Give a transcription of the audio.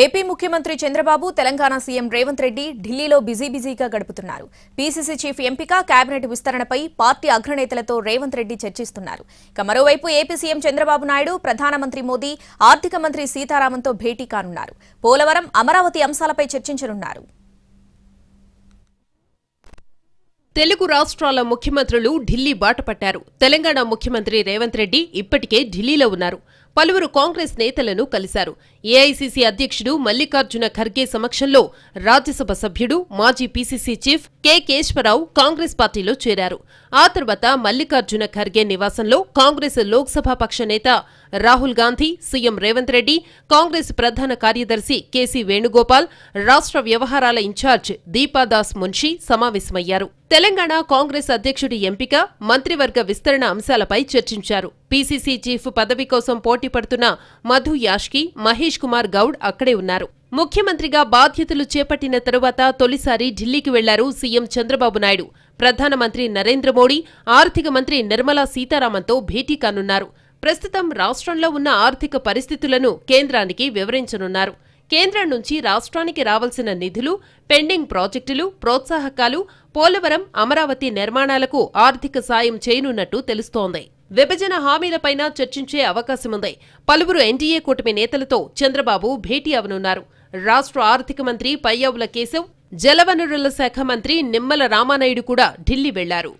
AP ముఖ్యమంత్రి Chandrababu Telangana CM Revanth Reddy ఢిల్లీలో busy బిజీగా గడుపుతున్నారు పీసీసీ చీఫ్ ఎంపిక కేబినెట్ విస్తరణపై పార్టీ అగ్రనేతలతో రేవంత్ రెడ్డి చర్చిస్తున్నారు ఇక మరోవైపు ఏపీ సీఎం చంద్రబాబు నాయుడు ప్రధానమంత్రి మోదీ ఆర్థిక మంత్రి సీతారామన్తో భేటీ కానున్నారు పోలవరం అమరావతి అంశాలపై చర్చించనున్నారు తెలుగు రాష్ట్రాల ముఖ్యమంత్రులు ఢిల్లీ బాట పట్టారు తెలంగాణ ముఖ్యమంత్రి రేవంత్ రెడ్డి ఇప్పటికే ఢిల్లీలో ఉన్నారు పలువురు కాంగ్రెస్ నేతలను కలిశారు ఏఐసిసి అధ్యక్షుడు మల్లికార్జున ఖర్గే సమక్షంలో రాజ్యసభ సభ్యుడు మాజీ PCC chief K Keshwararao Congress పార్టీలో చేరారు ఆ తర్వాత మల్లికార్జున ఖర్గే నివాసంలో కాంగ్రెస్ లోక్సభ పక్ష నేత రాహుల్ గాంధీ సీఎం రేవంత్ రెడ్డి కాంగ్రెస్ ప్రధాన కార్యదర్శి కెసి వేణుగోపాల్ రాష్ట్ర వ్యవహారాల ఇన్ఛార్జ్ దీపాదాస్ మున్షి సమావేశమయ్యారు తెలంగాణ కాంగ్రెస్ అధ్యక్షుడి ఎంపిక మంత్రివర్గ విస్తరణ అంశాలపై చర్చించారు పీసీసీ చీఫ్ పదవి కోసం పోటీ పోటీ పడుతున్న మధు యాష్కి మహేష్ కుమార్ గౌడ్ అక్కడే ఉన్నారు ముఖ్యమంత్రిగా బాధ్యతలు చేపట్టిన తరువాత తొలిసారి ఢిల్లీకి వెళ్లారు సీఎం చంద్రబాబు నాయుడు ప్రధానమంత్రి నరేంద్ర మోడీ ఆర్థిక మంత్రి నిర్మలా సీతారామన్తో భేటీ కానున్నారు ప్రస్తుతం రాష్ట్రంలో ఉన్న ఆర్థిక పరిస్థితులను కేంద్రానికి వివరించనున్నారు కేంద్రం నుంచి రాష్ట్రానికి రావాల్సిన నిధులు పెండింగ్ ప్రాజెక్టులు ప్రోత్సాహకాలు పోలవరం అమరావతి నిర్మాణాలకు ఆర్థిక సాయం చేయనున్నట్టు తెలుస్తోంది విభజన హామీలపైన చర్చించే అవకాశముంది పలువురు ఎన్డీఏ కూటమి నేతలతో చంద్రబాబు భేటీ అవనున్నారు రాష్ట్ర ఆర్థిక మంత్రి పయ్యావుల కేశవ్ జలవనరుల శాఖ మంత్రి నిమ్మల రామానాయుడు కూడా ఢిల్లీ వెళ్లారు